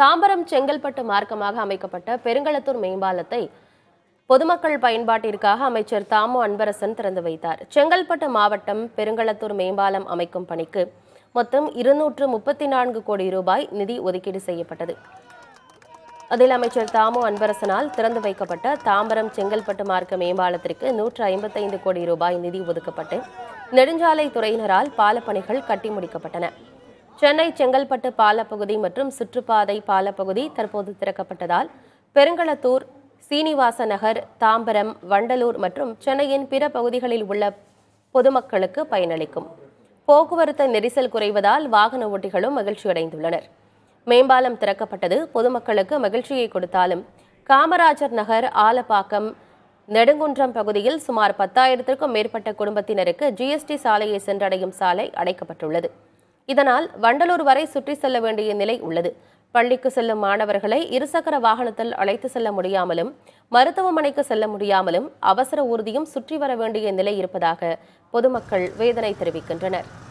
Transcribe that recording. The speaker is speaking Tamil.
தாம்பரம் செங்கல்பட்டு மார்க்கமாக அமைக்கப்பட்ட பெருங்களத்தூர் மேம்பாலத்தை பொதுமக்கள் பயன்பாட்டிற்காக அமைச்சர் தாமு அன்பரசன் திறந்து வைத்தார் செங்கல்பட்டு மாவட்டம் பெருங்களத்தூர் மேம்பாலம் அமைக்கும் பணிக்கு மொத்தம் இருநூற்று முப்பத்தி நான்கு கோடி ரூபாய் நிதி ஒதுக்கீடு செய்யப்பட்டது அதில் அமைச்சர் தாமு அன்பரசனால் திறந்து வைக்கப்பட்ட தாம்பரம் செங்கல்பட்டு மார்க்க மேம்பாலத்திற்கு நூற்று ஐம்பத்தைந்து கோடி ரூபாய் நிதி ஒதுக்கப்பட்டு நெடுஞ்சாலை துறையினரால் பாலப்பணிகள் கட்டி முடிக்கப்பட்டன சென்னை செங்கல்பட்டு பாலப்பகுதி மற்றும் சுற்றுப்பாதை பாலப்பகுதி தற்போது திறக்கப்பட்டதால் பெருங்களத்தூர் சீனிவாச நகர் தாம்பரம் வண்டலூர் மற்றும் சென்னையின் பிற பகுதிகளில் உள்ள பொதுமக்களுக்கு பயனளிக்கும் போக்குவரத்து நெரிசல் குறைவதால் வாகன ஓட்டிகளும் மகிழ்ச்சியடைந்துள்ளனர் மேம்பாலம் திறக்கப்பட்டது பொதுமக்களுக்கு மகிழ்ச்சியை கொடுத்தாலும் காமராஜர் நகர் ஆலப்பாக்கம் நெடுங்குன்றம் பகுதியில் சுமார் பத்தாயிரத்திற்கும் மேற்பட்ட குடும்பத்தினருக்கு ஜிஎஸ்டி சாலையை சென்றடையும் சாலை அடைக்கப்பட்டுள்ளது இதனால் வண்டலூர் வரை சுற்றி செல்ல வேண்டிய நிலை உள்ளது பள்ளிக்கு செல்லும் மாணவர்களை இருசக்கர வாகனத்தில் அழைத்து செல்ல முடியாமலும் மருத்துவமனைக்கு செல்ல முடியாமலும் அவசர ஊர்தியும் சுற்றி வர வேண்டிய நிலை இருப்பதாக பொதுமக்கள் வேதனை தெரிவிக்கின்றனர்